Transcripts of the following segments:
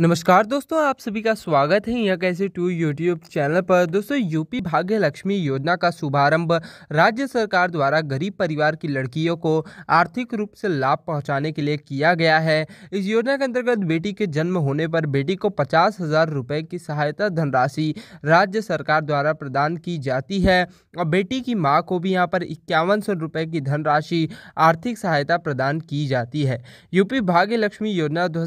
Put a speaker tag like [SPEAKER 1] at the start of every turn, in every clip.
[SPEAKER 1] नमस्कार दोस्तों आप सभी का स्वागत है यह कैसे टू यूट्यूब चैनल पर दोस्तों यूपी भाग्य लक्ष्मी योजना का शुभारंभ राज्य सरकार द्वारा गरीब परिवार की लड़कियों को आर्थिक रूप से लाभ पहुंचाने के लिए किया गया है इस योजना के अंतर्गत बेटी के जन्म होने पर बेटी को पचास हजार रुपये की सहायता धनराशि राज्य सरकार द्वारा प्रदान की जाती है और बेटी की माँ को भी यहाँ पर इक्यावन सौ रुपये की धनराशि आर्थिक सहायता प्रदान की जाती है यूपी भाग्य लक्ष्मी योजना दो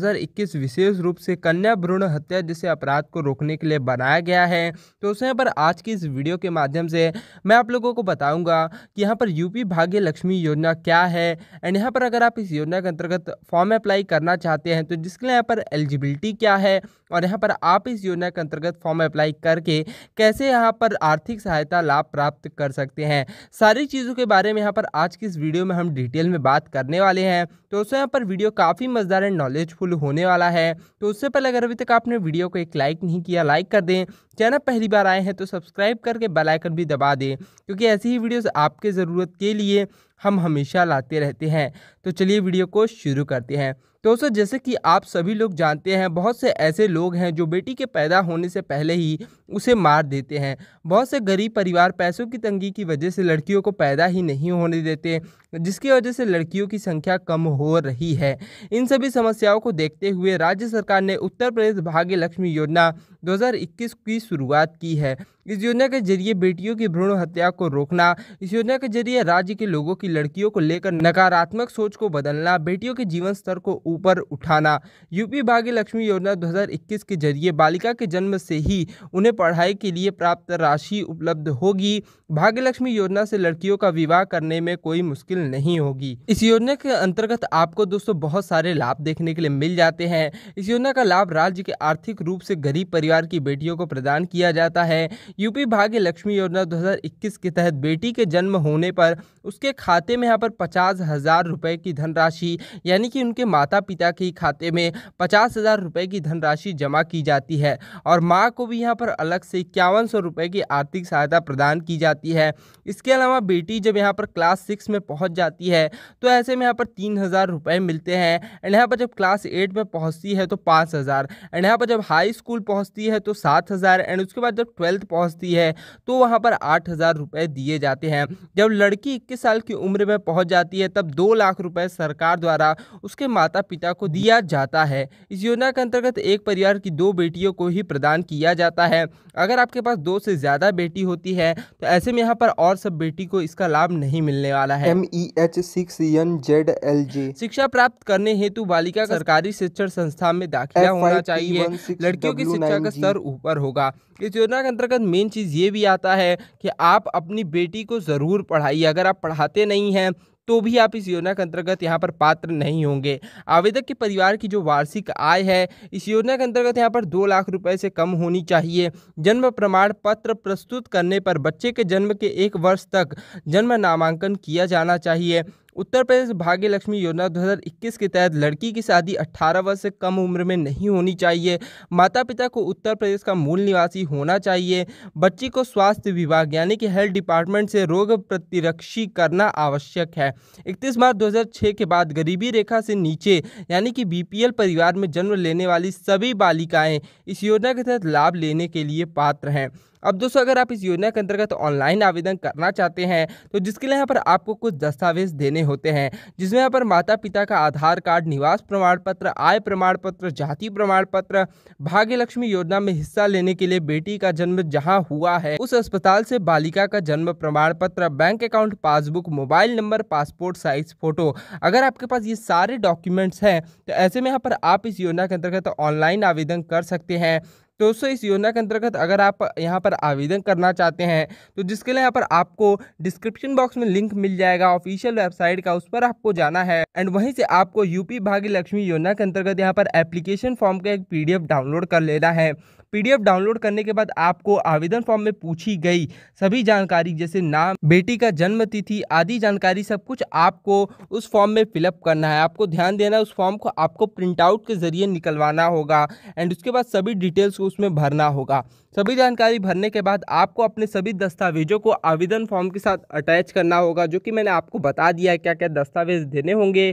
[SPEAKER 1] विशेष रूप से कन्या भ्रूण हत्या जैसे अपराध को रोकने के लिए बनाया गया है तो यहाँ पर आज की इस वीडियो के माध्यम से मैं आप लोगों को बताऊंगा कि यहाँ पर यूपी भाग्य लक्ष्मी योजना क्या है एंड यहाँ पर अगर आप इस योजना के अंतर्गत फॉर्म अप्लाई करना चाहते हैं तो जिसके लिए यहाँ पर एलिजिबिलिटी क्या है और यहाँ पर आप इस योजना के अंतर्गत फॉर्म अप्लाई करके कैसे यहाँ पर आर्थिक सहायता लाभ प्राप्त कर सकते हैं सारी चीज़ों के बारे में यहाँ पर आज की इस वीडियो में हम डिटेल में बात करने वाले हैं तो उससे यहाँ पर वीडियो काफ़ी मज़ेदार एंड नॉलेजफुल होने वाला है तो उससे पहले अगर अभी तक आपने वीडियो को एक लाइक नहीं किया लाइक कर दें चैनल पहली बार आए हैं तो सब्सक्राइब करके बेल आइकन भी दबा दें क्योंकि ऐसी ही वीडियोस आपके ज़रूरत के लिए हम हमेशा लाते रहते हैं तो चलिए वीडियो को शुरू करते हैं दोस्तों जैसे कि आप सभी लोग जानते हैं बहुत से ऐसे लोग हैं जो बेटी के पैदा होने से पहले ही उसे मार देते हैं बहुत से गरीब परिवार पैसों की तंगी की वजह से लड़कियों को पैदा ही नहीं होने देते जिसकी वजह से लड़कियों की संख्या कम हो रही है इन सभी समस्याओं को देखते हुए राज्य सरकार ने उत्तर प्रदेश भाग्य लक्ष्मी योजना 2021 की शुरुआत की है इस योजना के जरिए बेटियों की भ्रूण हत्या को रोकना इस योजना के जरिए राज्य के लोगों की लड़कियों को लेकर नकारात्मक सोच को बदलना बेटियों के जीवन स्तर को ऊपर उठाना यूपी भाग्य लक्ष्मी योजना 2021 के जरिए बालिका के जन्म से ही उन्हें पढ़ाई के लिए प्राप्त राशि उपलब्ध होगी भाग्यलक्ष्मी योजना से लड़कियों का विवाह करने में कोई मुश्किल नहीं होगी इस योजना के अंतर्गत आपको दोस्तों बहुत सारे लाभ देखने के लिए मिल जाते हैं इस योजना का लाभ राज्य के आर्थिक रूप से गरीब परिवार परिवार की बेटियों को प्रदान किया जाता है यूपी भाग्य लक्ष्मी योजना 2021 के तहत बेटी के जन्म होने पर उसके खाते में यहाँ पर पचास हज़ार रुपये की धनराशि यानी कि उनके माता पिता के खाते में पचास हज़ार रुपये की धनराशि जमा की जाती है और माँ को भी यहाँ पर अलग से इक्यावन सौ रुपये की आर्थिक सहायता प्रदान की जाती है इसके अलावा बेटी जब यहाँ पर क्लास सिक्स में पहुँच जाती है तो ऐसे में यहाँ पर तीन हज़ार रुपये मिलते हैं एंड यहाँ पर जब क्लास एट में पहुँचती है तो पाँच हज़ार एंड यहाँ पर जब हाई स्कूल पहुँचती पहुंचती है तो सात हज़ार एंड उसके बाद जब ट्वेल्थ पहुंचती है तो वहां पर आठ हज़ार रुपये दिए जाते हैं जब लड़की इक्कीस साल की उम्र में पहुंच जाती है तब दो लाख रुपये सरकार द्वारा उसके माता पिता को दिया जाता है इस योजना के अंतर्गत एक परिवार की दो बेटियों को ही प्रदान किया जाता है अगर आपके पास दो से ज़्यादा बेटी होती है तो ऐसे में यहाँ पर और सब बेटी को इसका लाभ नहीं मिलने वाला है M E H six N Z L G शिक्षा प्राप्त करने हेतु बालिका सरकारी शिक्षण संस्था में दाखिला होना चाहिए लड़कियों की शिक्षा का स्तर ऊपर होगा इस योजना के अंतर्गत मेन चीज़ ये भी आता है कि आप अपनी बेटी को ज़रूर पढ़ाइए अगर आप पढ़ाते नहीं हैं तो भी आप इस योजना के अंतर्गत यहाँ पर पात्र नहीं होंगे आवेदक के परिवार की जो वार्षिक आय है इस योजना के अंतर्गत यहाँ पर दो लाख रुपए से कम होनी चाहिए जन्म प्रमाण पत्र प्रस्तुत करने पर बच्चे के जन्म के एक वर्ष तक जन्म नामांकन किया जाना चाहिए उत्तर प्रदेश भाग्य लक्ष्मी योजना 2021 के तहत लड़की की शादी 18 वर्ष से कम उम्र में नहीं होनी चाहिए माता पिता को उत्तर प्रदेश का मूल निवासी होना चाहिए बच्ची को स्वास्थ्य विभाग यानी कि हेल्थ डिपार्टमेंट से रोग प्रतिरक्षी करना आवश्यक है इकतीस मार्च 2006 के बाद गरीबी रेखा से नीचे यानी कि बी परिवार में जन्म लेने वाली सभी बालिकाएँ इस योजना के तहत लाभ लेने के लिए पात्र हैं अब दोस्तों अगर आप इस योजना के अंतर्गत ऑनलाइन आवेदन करना चाहते हैं तो जिसके लिए यहाँ पर आपको कुछ दस्तावेज देने होते हैं जिसमें यहाँ पर माता पिता का आधार कार्ड निवास प्रमाण पत्र आय प्रमाण पत्र जाति प्रमाण पत्र भाग्य लक्ष्मी योजना में हिस्सा लेने के लिए बेटी का जन्म जहाँ हुआ है उस अस्पताल से बालिका का जन्म प्रमाण पत्र bank account passbook mobile number passport size photo अगर आपके पास ये सारे डॉक्यूमेंट्स हैं तो ऐसे में यहाँ पर आप इस योजना के अंतर्गत ऑनलाइन आवेदन कर सकते हैं तो दोस्तों इस योजना के अंतर्गत अगर आप यहाँ पर आवेदन करना चाहते हैं तो जिसके लिए यहाँ पर आपको डिस्क्रिप्शन बॉक्स में लिंक मिल जाएगा ऑफिशियल वेबसाइट का उस पर आपको जाना है एंड वहीं से आपको यूपी भाग्य लक्ष्मी योजना के अंतर्गत यहाँ पर एप्लीकेशन फॉर्म का एक पी डाउनलोड कर लेना है पीडीएफ डाउनलोड करने के बाद आपको आवेदन फॉर्म में पूछी गई सभी जानकारी जैसे नाम बेटी का जन्म तिथि आदि जानकारी सब कुछ आपको उस फॉर्म में फिलअप करना है आपको ध्यान देना उस फॉर्म को आपको प्रिंटआउट के जरिए निकलवाना होगा एंड उसके बाद सभी डिटेल्स को उसमें भरना होगा सभी जानकारी भरने के बाद आपको अपने सभी दस्तावेजों को आवेदन फॉर्म के साथ अटैच करना होगा जो कि मैंने आपको बता दिया है क्या क्या दस्तावेज देने होंगे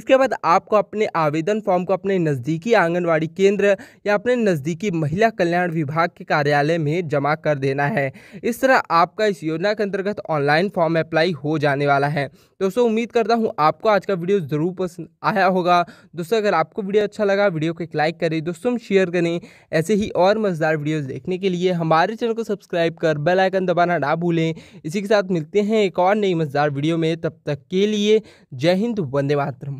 [SPEAKER 1] इसके बाद आपको अपने आवेदन फॉर्म को अपने नज़दीकी आंगनबाड़ी केंद्र या अपने नज़दीकी महिला कल्याण विभाग के कार्यालय में जमा कर देना है इस तरह आपका इस योजना के अंतर्गत ऑनलाइन फॉर्म अप्लाई हो जाने वाला है दोस्तों उम्मीद करता हूँ आपको आज का वीडियो ज़रूर पसंद आया होगा दोस्तों अगर आपको वीडियो अच्छा लगा वीडियो को एक लाइक करें दोस्तों शेयर करें ऐसे ही और मज़ेदार वीडियोस देखने के लिए हमारे चैनल को सब्सक्राइब कर बेल आइकन दबाना ना भूलें इसी के साथ मिलते हैं एक और नई मज़ेदार वीडियो में तब तक के लिए जय हिंद वंदे मातरम